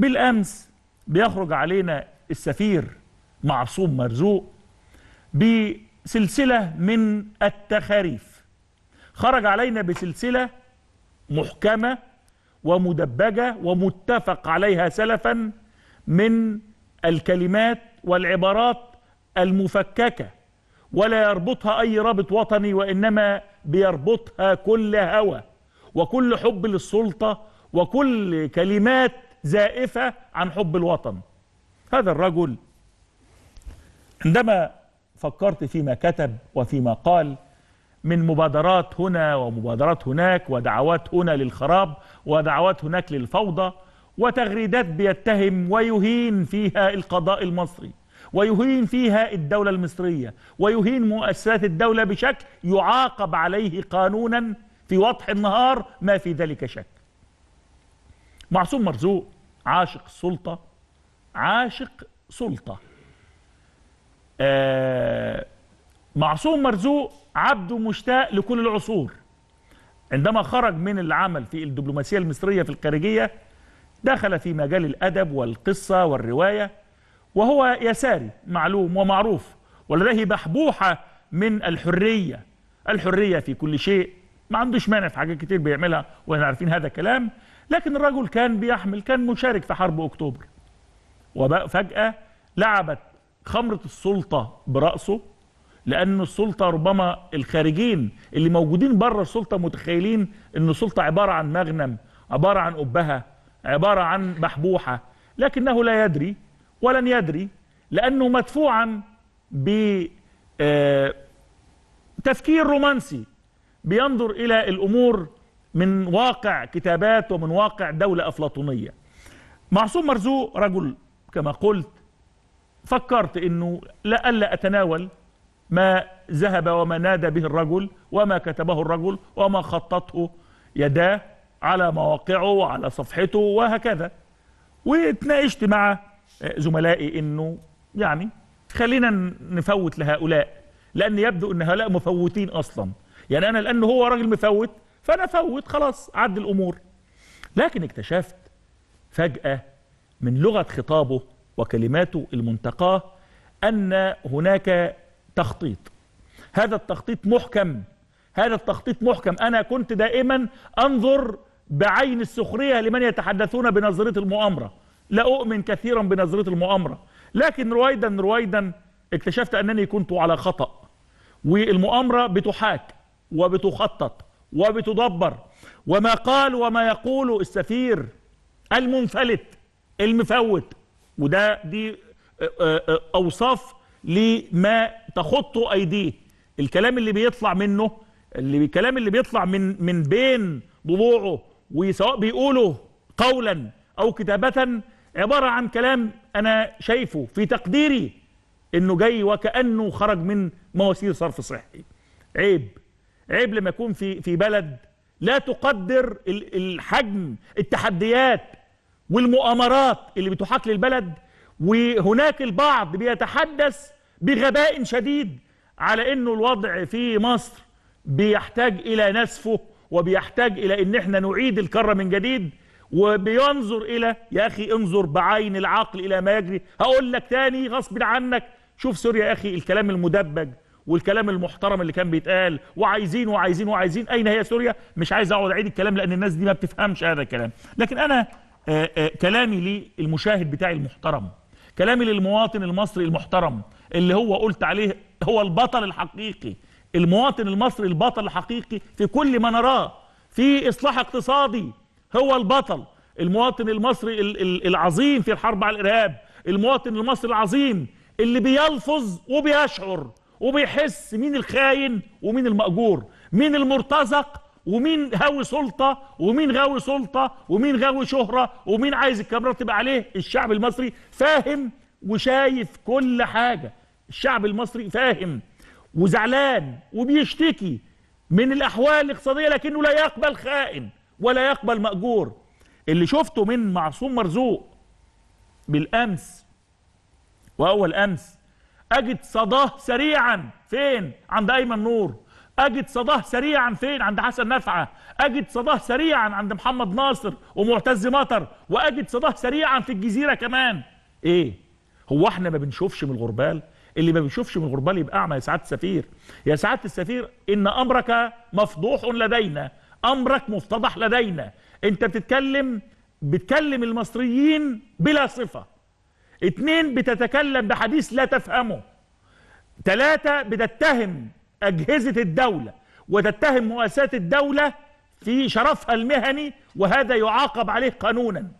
بالأمس بيخرج علينا السفير معصوم مرزوق بسلسلة من التخاريف خرج علينا بسلسلة محكمة ومدبجة ومتفق عليها سلفا من الكلمات والعبارات المفككة ولا يربطها أي رابط وطني وإنما بيربطها كل هوى وكل حب للسلطة وكل كلمات زائفة عن حب الوطن هذا الرجل عندما فكرت فيما كتب وفيما قال من مبادرات هنا ومبادرات هناك ودعوات هنا للخراب ودعوات هناك للفوضى وتغريدات بيتهم ويهين فيها القضاء المصري ويهين فيها الدولة المصرية ويهين مؤسسات الدولة بشكل يعاقب عليه قانونا في وضح النهار ما في ذلك شك معصوم مرزوق عاشق سلطة عاشق سلطة آه معصوم مرزوق عبد مشتاق لكل العصور عندما خرج من العمل في الدبلوماسية المصرية في الخارجية دخل في مجال الأدب والقصة والرواية وهو يساري معلوم ومعروف ولديه بحبوحة من الحرية الحرية في كل شيء ما عندوش مانع في حاجات كتير بيعملها واحنا عارفين هذا الكلام لكن الرجل كان بيحمل كان مشارك في حرب أكتوبر وفجأة لعبت خمرة السلطة برأسه لأن السلطة ربما الخارجين اللي موجودين بره السلطة متخيلين أن السلطة عبارة عن مغنم عبارة عن أبهة عبارة عن بحبوحة لكنه لا يدري ولن يدري لأنه مدفوعا بتفكير آه، رومانسي بينظر إلى الأمور من واقع كتابات ومن واقع دولة أفلاطونية معصوم مرزوق رجل كما قلت فكرت أنه ألا أتناول ما ذهب وما نادى به الرجل وما كتبه الرجل وما خططه يداه على مواقعه وعلى صفحته وهكذا واتناقشت مع زملائي انه يعني خلينا نفوت لهؤلاء لان يبدو ان هؤلاء مفوتين اصلا يعني انا لانه هو راجل مفوت فانا فوت خلاص عد الامور لكن اكتشفت فجاه من لغه خطابه وكلماته المنتقاه ان هناك تخطيط هذا التخطيط محكم هذا التخطيط محكم انا كنت دائما انظر بعين السخريه لمن يتحدثون بنظريه المؤامره لا اؤمن كثيرا بنظريه المؤامره لكن رويدا رويدا اكتشفت انني كنت على خطا والمؤامره بتحاك وبتخطط وبتدبر وما قال وما يقول السفير المنفلت المفوت وده دي آه، آه، آه، أوصاف لما تخط أيديه الكلام اللي بيطلع منه اللي الكلام اللي بيطلع من من بين ضلوعه وسواء بيقوله قولا أو كتابة عبارة عن كلام أنا شايفه في تقديري إنه جاي وكأنه خرج من مواسير صرف صحي عيب عيب لما يكون في في بلد لا تقدر الحجم التحديات والمؤامرات اللي بتحاك للبلد وهناك البعض بيتحدث بغباء شديد على انه الوضع في مصر بيحتاج الى نسفه وبيحتاج الى ان احنا نعيد الكره من جديد وبينظر الى يا اخي انظر بعين العقل الى ما يجري هقول لك تاني غصب عنك شوف سوريا يا اخي الكلام المدبج والكلام المحترم اللي كان بيتقال وعايزين وعايزين وعايزين اين هي سوريا مش عايز اقعد اعيد الكلام لان الناس دي ما بتفهمش هذا الكلام لكن انا آآ آه، آآ آه، كلامي للمشاهد بتاعي المحترم كلامي للمواطن المصري المحترم اللي هو قلت عليه هو البطل الحقيقي المواطن المصري البطل الحقيقي في كل ما نراه في اصلاح اقتصادي هو البطل المواطن المصري العظيم في الحرب على الارهاب المواطن المصري العظيم اللي بيلفظ وبيشعر وبيحس مين الخاين ومين المأجور مين المرتزق ومين هاوي سلطة ومين غاوي سلطة ومين غاوي شهرة ومين عايز الكاميرات تبقى عليه الشعب المصري فاهم وشايف كل حاجة الشعب المصري فاهم وزعلان وبيشتكي من الأحوال الاقتصادية لكنه لا يقبل خائن ولا يقبل مأجور اللي شفته من معصوم مرزوق بالأمس وأول أمس اجد صداه سريعا فين عند ايمن نور اجد صداه سريعا فين عند حسن نفعه اجد صداه سريعا عند محمد ناصر ومعتز مطر واجد صداه سريعا في الجزيره كمان ايه هو احنا ما بنشوفش من الغربال اللي ما بيشوفش من الغربال يبقى اعمى يا سعاده السفير يا سعاده السفير ان امرك مفضوح لدينا امرك مفتضح لدينا انت بتتكلم بتكلم المصريين بلا صفه اتنين بتتكلم بحديث لا تفهمه تلاتة بتتهم أجهزة الدولة وتتهم مؤسسات الدولة في شرفها المهني وهذا يعاقب عليه قانونا